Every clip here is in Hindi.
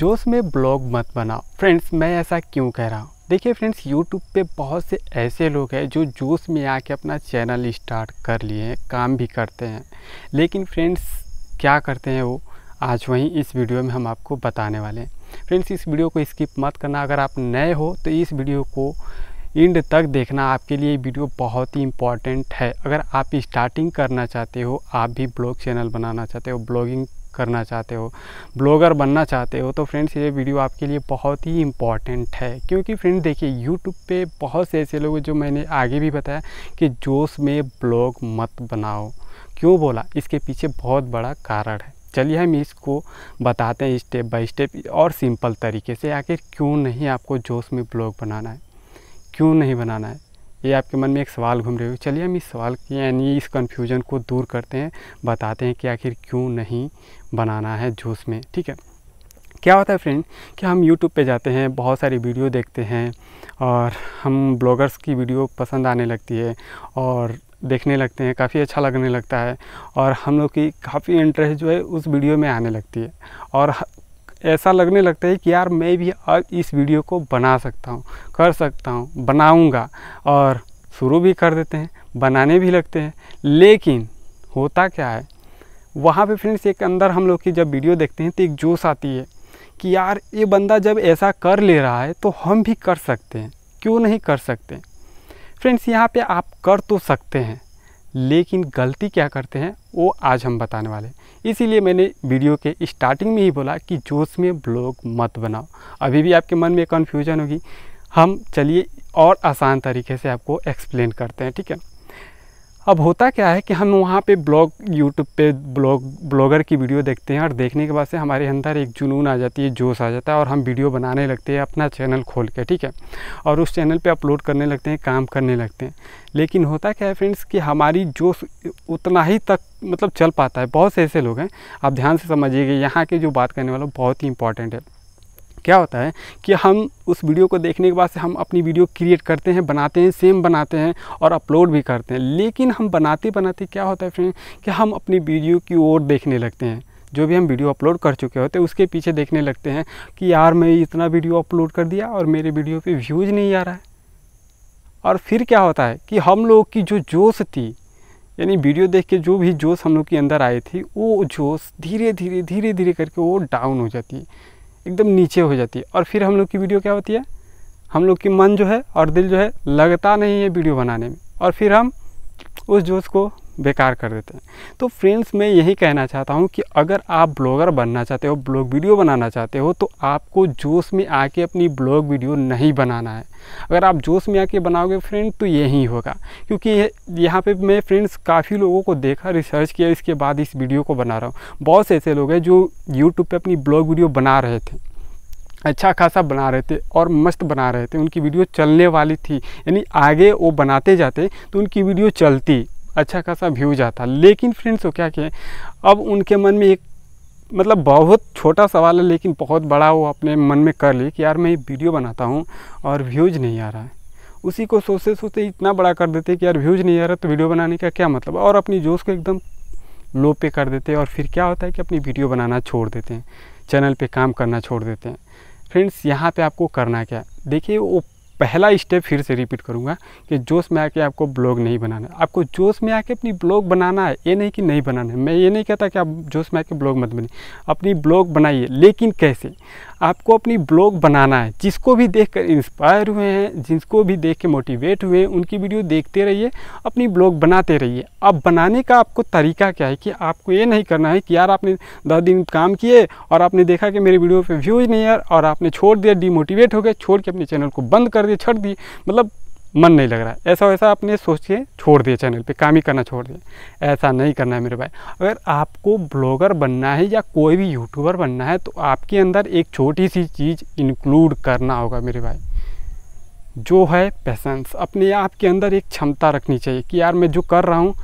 जोश में ब्लॉग मत बनाओ फ्रेंड्स मैं ऐसा क्यों कह रहा हूँ देखिए फ्रेंड्स यूट्यूब पे बहुत से ऐसे लोग हैं जो जोश में आके अपना चैनल स्टार्ट कर लिए हैं काम भी करते हैं लेकिन फ्रेंड्स क्या करते हैं वो आज वहीं इस वीडियो में हम आपको बताने वाले हैं फ्रेंड्स इस वीडियो को स्किप मत करना अगर आप नए हो तो इस वीडियो को एंड तक देखना आपके लिए वीडियो बहुत ही इम्पॉर्टेंट है अगर आप स्टार्टिंग करना चाहते हो आप भी ब्लॉग चैनल बनाना चाहते हो ब्लॉगिंग करना चाहते हो ब्लॉगर बनना चाहते हो तो फ्रेंड्स ये वीडियो आपके लिए बहुत ही इम्पॉर्टेंट है क्योंकि फ्रेंड्स देखिए यूट्यूब पे बहुत से ऐसे लोग जो मैंने आगे भी बताया कि जोश में ब्लॉग मत बनाओ क्यों बोला इसके पीछे बहुत बड़ा कारण है चलिए हम इसको बताते हैं स्टेप बाय स्टेप और सिंपल तरीके से आखिर क्यों नहीं आपको जोश में ब्लॉग बनाना है क्यों नहीं बनाना है ये आपके मन में एक सवाल घूम रहे हो चलिए हम इस सवाल की यानी इस कन्फ्यूजन को दूर करते हैं बताते हैं कि आखिर क्यों नहीं बनाना है जूस में ठीक है क्या होता है फ्रेंड कि हम यूट्यूब पे जाते हैं बहुत सारी वीडियो देखते हैं और हम ब्लॉगर्स की वीडियो पसंद आने लगती है और देखने लगते हैं काफ़ी अच्छा लगने लगता है और हम लोग की काफ़ी इंटरेस्ट जो है उस वीडियो में आने लगती है और ऐसा लगने लगता है कि यार मैं भी अब इस वीडियो को बना सकता हूँ कर सकता हूँ बनाऊँगा और शुरू भी कर देते हैं बनाने भी लगते हैं लेकिन होता क्या है वहाँ पे फ्रेंड्स एक अंदर हम लोग की जब वीडियो देखते हैं तो एक जोश आती है कि यार ये बंदा जब ऐसा कर ले रहा है तो हम भी कर सकते हैं क्यों नहीं कर सकते फ्रेंड्स यहाँ पे आप कर तो सकते हैं लेकिन गलती क्या करते हैं वो आज हम बताने वाले हैं इसीलिए मैंने वीडियो के स्टार्टिंग में ही बोला कि जोश में ब्लॉग मत बनाओ अभी भी आपके मन में कन्फ्यूजन होगी हम चलिए और आसान तरीके से आपको एक्सप्लेन करते हैं ठीक है अब होता क्या है कि हम वहाँ पे ब्लॉग यूट्यूब पे ब्लॉग ब्लॉगर की वीडियो देखते हैं और देखने के बाद से हमारे अंदर एक जुनून आ जाती है जोश आ जाता है और हम वीडियो बनाने लगते हैं अपना चैनल खोल के ठीक है और उस चैनल पे अपलोड करने लगते हैं काम करने लगते हैं लेकिन होता क्या है फ्रेंड्स कि हमारी जोश उतना ही तक मतलब चल पाता है बहुत से ऐसे लोग हैं आप ध्यान से समझिएगा यहाँ के जो बात करने वाला बहुत ही इंपॉर्टेंट है क्या होता है कि हम उस वीडियो को देखने के बाद से हम अपनी वीडियो क्रिएट करते हैं बनाते हैं सेम बनाते हैं और अपलोड भी करते हैं लेकिन हम बनाते बनाते क्या होता है फ्रेंड कि हम अपनी वीडियो की ओर देखने लगते हैं जो भी हम वीडियो अपलोड कर चुके होते हैं उसके पीछे देखने लगते हैं कि यार मैं इतना वीडियो अपलोड कर दिया और मेरे वीडियो पर व्यूज़ नहीं आ रहा है और फिर क्या होता है कि हम लोग की जो जोश थी यानी वीडियो देख के जो भी जोश हम लोग के अंदर आई थी वो जोश धीरे धीरे धीरे धीरे करके वो डाउन हो जाती है एकदम नीचे हो जाती है और फिर हम लोग की वीडियो क्या होती है हम लोग की मन जो है और दिल जो है लगता नहीं है वीडियो बनाने में और फिर हम उस जोश को बेकार कर देते हैं तो फ्रेंड्स मैं यही कहना चाहता हूँ कि अगर आप ब्लॉगर बनना चाहते हो ब्लॉग वीडियो बनाना चाहते हो तो आपको जोश में आके अपनी ब्लॉग वीडियो नहीं बनाना है अगर आप जोश में आके बनाओगे फ्रेंड तो यही होगा क्योंकि यहाँ पे मैं फ्रेंड्स काफ़ी लोगों को देखा रिसर्च किया इसके बाद इस वीडियो को बना रहा हूँ बहुत से ऐसे लोग हैं जो यूट्यूब पर अपनी ब्लॉग वीडियो बना रहे थे अच्छा खासा बना रहे थे और मस्त बना रहे थे उनकी वीडियो चलने वाली थी यानी आगे वो बनाते जाते तो उनकी वीडियो चलती अच्छा खासा व्यूज आता लेकिन फ्रेंड्स वो क्या किए अब उनके मन में एक मतलब बहुत छोटा सवाल है लेकिन बहुत बड़ा वो अपने मन में कर ली कि यार मैं ये वीडियो बनाता हूँ और व्यूज नहीं आ रहा है उसी को सोचते सोचते इतना बड़ा कर देते कि यार व्यूज नहीं आ रहा तो वीडियो बनाने का क्या मतलब और अपनी जोश को एकदम लो पे कर देते और फिर क्या होता है कि अपनी वीडियो बनाना छोड़ देते हैं चैनल पर काम करना छोड़ देते हैं फ्रेंड्स यहाँ पर आपको करना क्या है देखिए वो पहला स्टेप फिर से रिपीट करूंगा कि जोश में आके आपको ब्लॉग नहीं बनाना है आपको जोश में आके अपनी ब्लॉग बनाना है ये नहीं कि नहीं बनाना है मैं ये नहीं कहता कि आप जोश में आके ब्लॉग मत बने अपनी ब्लॉग बनाइए लेकिन कैसे आपको अपनी ब्लॉग बनाना है जिसको भी देख कर इंस्पायर हुए हैं जिसको भी देख के मोटिवेट हुए हैं उनकी वीडियो देखते रहिए अपनी ब्लॉग बनाते रहिए अब बनाने का आपको तरीका क्या है कि आपको ये नहीं करना है कि यार आपने दस दिन काम किए और आपने देखा कि मेरी वीडियो पर व्यूज नहीं है और आपने छोड़ दिया डिमोटिवेट हो गए छोड़ के अपने चैनल को बंद कर कर दिए छोड़ दिए मतलब मन नहीं लग रहा है ऐसा वैसा आपने सोचिए छोड़ दिए चैनल पे काम ही करना छोड़ दिया ऐसा नहीं करना है मेरे भाई अगर आपको ब्लॉगर बनना है या कोई भी यूट्यूबर बनना है तो आपके अंदर एक छोटी सी चीज़ इंक्लूड करना होगा मेरे भाई जो है पैसेंस अपने आप के अंदर एक क्षमता रखनी चाहिए कि यार मैं जो कर रहा हूँ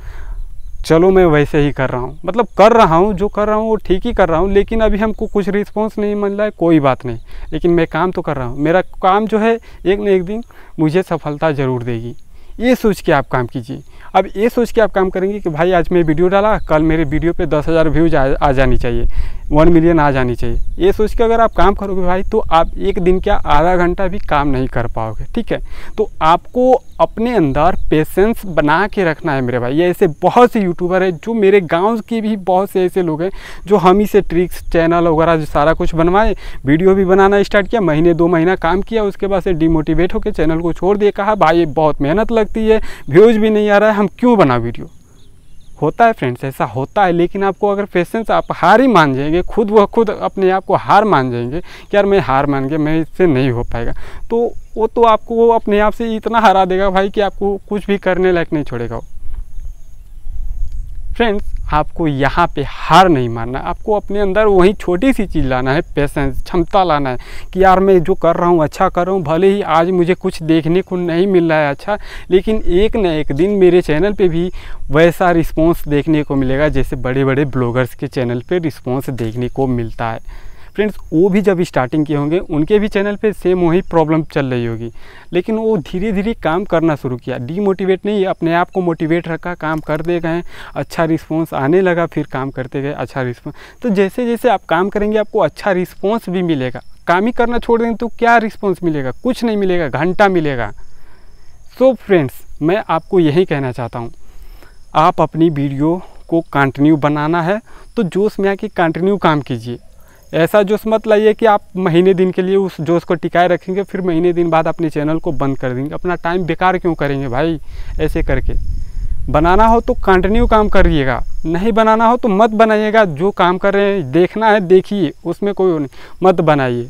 चलो मैं वैसे ही कर रहा हूँ मतलब कर रहा हूँ जो कर रहा हूँ वो ठीक ही कर रहा हूँ लेकिन अभी हमको कुछ रिस्पॉन्स नहीं मिल रहा है कोई बात नहीं लेकिन मैं काम तो कर रहा हूँ मेरा काम जो है एक न एक दिन मुझे सफलता ज़रूर देगी ये सोच के आप काम कीजिए अब ये सोच के आप काम करेंगे कि भाई आज मैं वीडियो डाला कल मेरे वीडियो पे दस हज़ार व्यूज आ, आ जानी चाहिए वन मिलियन आ जानी चाहिए ये सोच के अगर आप काम करोगे भाई तो आप एक दिन क्या आधा घंटा भी काम नहीं कर पाओगे ठीक है तो आपको अपने अंदर पेशेंस बना के रखना है मेरे भाई ये ऐसे बहुत से यूट्यूबर हैं जो मेरे गांव के भी बहुत से ऐसे लोग हैं जो हम ही से ट्रिक्स चैनल वगैरह जो सारा कुछ बनवाए वीडियो भी बनाना स्टार्ट किया महीने दो महीना काम किया उसके बाद से डिमोटिवेट होकर चैनल को छोड़ दिया कहा भाई बहुत मेहनत लग सकती है व्यूज़ भी नहीं आ रहा है हम क्यों बना वीडियो होता है फ्रेंड्स ऐसा होता है लेकिन आपको अगर पेशेंस आप हार ही मान जाएंगे खुद वह खुद अपने आप को हार मान जाएंगे कि यार मैं हार मान गया मैं इससे नहीं हो पाएगा तो वो तो आपको अपने आप से इतना हरा देगा भाई कि आपको कुछ भी करने लायक नहीं छोड़ेगा फ्रेंड्स आपको यहाँ पे हार नहीं मानना आपको अपने अंदर वही छोटी सी चीज़ लाना है पेशेंस क्षमता लाना है कि यार मैं जो कर रहा हूँ अच्छा कर रहा हूँ भले ही आज मुझे कुछ देखने को नहीं मिल रहा है अच्छा लेकिन एक ना एक दिन मेरे चैनल पे भी वैसा रिस्पॉन्स देखने को मिलेगा जैसे बड़े बड़े ब्लॉगर्स के चैनल पर रिस्पॉन्स देखने को मिलता है फ्रेंड्स वो भी जब स्टार्टिंग किए होंगे उनके भी चैनल पे सेम वही प्रॉब्लम चल रही होगी लेकिन वो धीरे धीरे काम करना शुरू किया डीमोटिवेट नहीं अपने आप को मोटिवेट रखा काम कर दे गए अच्छा रिस्पॉन्स आने लगा फिर काम करते गए अच्छा रिस्पॉन्स तो जैसे जैसे आप काम करेंगे आपको अच्छा रिस्पॉन्स भी मिलेगा काम ही करना छोड़ देंगे तो क्या रिस्पॉन्स मिलेगा कुछ नहीं मिलेगा घंटा मिलेगा so फ्रेंड्स मैं आपको यही कहना चाहता हूँ आप अपनी वीडियो को कंटिन्यू बनाना है तो जोश में आके कंटिन्यू काम कीजिए ऐसा जोश मत लाइए कि आप महीने दिन के लिए उस जोश को टिकाए रखेंगे फिर महीने दिन बाद अपने चैनल को बंद कर देंगे अपना टाइम बेकार क्यों करेंगे भाई ऐसे करके बनाना हो तो कंटिन्यू काम करिएगा नहीं बनाना हो तो मत बनाइएगा जो काम कर रहे हैं देखना है देखिए उसमें कोई नहीं मत बनाइए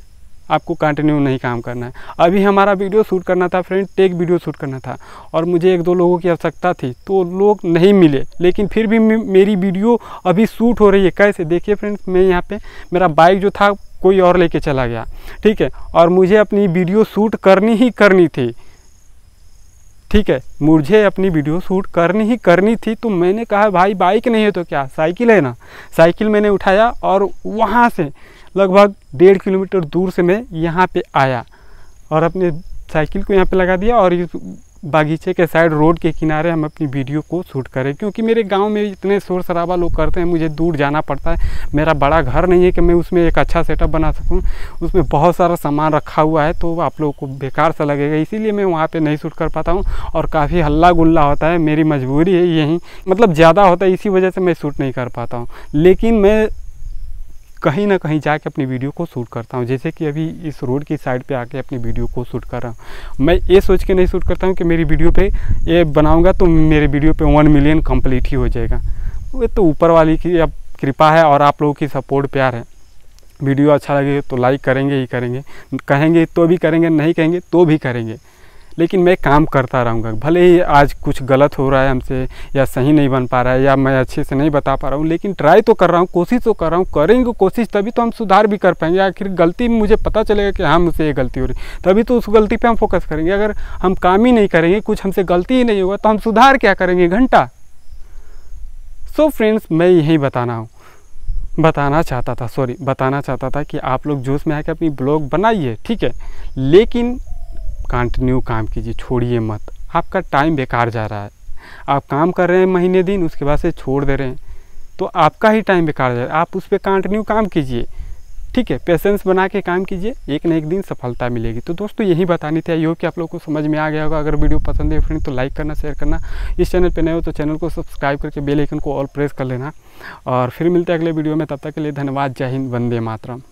आपको कंटिन्यू नहीं काम करना है अभी हमारा वीडियो शूट करना था फ्रेंड टेक वीडियो शूट करना था और मुझे एक दो लोगों की आवश्यकता थी तो लोग नहीं मिले लेकिन फिर भी मेरी वीडियो अभी शूट हो रही है कैसे देखिए फ्रेंड्स मैं यहाँ पर मेरा बाइक जो था कोई और लेके चला गया ठीक है और मुझे अपनी वीडियो शूट करनी ही करनी थी ठीक है मुझे अपनी वीडियो शूट करनी ही करनी थी तो मैंने कहा भाई बाइक नहीं है तो क्या साइकिल है ना साइकिल मैंने उठाया और वहाँ से लगभग डेढ़ किलोमीटर दूर से मैं यहाँ पे आया और अपने साइकिल को यहाँ पे लगा दिया और इस बागीचे के साइड रोड के किनारे हम अपनी वीडियो को शूट करें क्योंकि मेरे गांव में इतने शोर शराबा लोग करते हैं मुझे दूर जाना पड़ता है मेरा बड़ा घर नहीं है कि मैं उसमें एक अच्छा सेटअप बना सकूं उसमें बहुत सारा सामान रखा हुआ है तो आप लोगों को बेकार सा लगेगा इसीलिए मैं वहाँ पे नहीं शूट कर पाता हूँ और काफ़ी हल्ला गुल्ला होता है मेरी मजबूरी है यहीं मतलब ज़्यादा होता है इसी वजह से मैं शूट नहीं कर पाता हूँ लेकिन मैं कहीं ना कहीं जाके अपनी वीडियो को शूट करता हूँ जैसे कि अभी इस रोड की साइड पे आके अपनी वीडियो को शूट कर रहा हूँ मैं ये सोच के नहीं शूट करता हूँ कि मेरी वीडियो पे ये बनाऊँगा तो मेरे वीडियो पे वन मिलियन कंप्लीट ही हो जाएगा वो तो ऊपर वाली की अब कृपा है और आप लोगों की सपोर्ट प्यार है वीडियो अच्छा लगे तो लाइक करेंगे ही करेंगे कहेंगे तो भी करेंगे नहीं कहेंगे तो भी करेंगे लेकिन मैं काम करता रहूँगा भले ही आज कुछ गलत हो रहा है हमसे या सही नहीं बन पा रहा है या मैं अच्छे से नहीं बता पा रहा हूँ लेकिन ट्राई तो कर रहा हूँ कोशिश तो कर रहा हूँ करेंगे कोशिश तभी तो हम सुधार भी कर पाएंगे आखिर गलती में मुझे पता चलेगा कि हाँ मुझसे ये गलती हो रही तभी तो उस गलती पर हम फोकस करेंगे अगर हम काम ही नहीं करेंगे कुछ हमसे गलती ही नहीं होगा तो हम सुधार क्या करेंगे घंटा सो फ्रेंड्स मैं यही बताना हूँ बताना चाहता था सॉरी बताना चाहता था कि आप लोग जोश में आके अपनी ब्लॉग बनाइए ठीक है लेकिन कंटिन्यू काम कीजिए छोड़िए मत आपका टाइम बेकार जा रहा है आप काम कर रहे हैं महीने दिन उसके बाद से छोड़ दे रहे हैं तो आपका ही टाइम बेकार जा रहा है आप उस पर कंटिन्यू काम कीजिए ठीक है पेशेंस बना के काम कीजिए एक ना एक दिन सफलता मिलेगी तो दोस्तों यही बतानी थी आई होप कि आप लोग को समझ में आ गया होगा अगर वीडियो पसंद है फ्रेंड तो लाइक करना शेयर करना इस चैनल पे नए हो तो चैनल को सब्सक्राइब करके बेल आइकन को ऑल प्रेस कर लेना और फिर मिलते हैं अगले वीडियो में तब तक के लिए धन्यवाद जय हिंद वंदे मातरम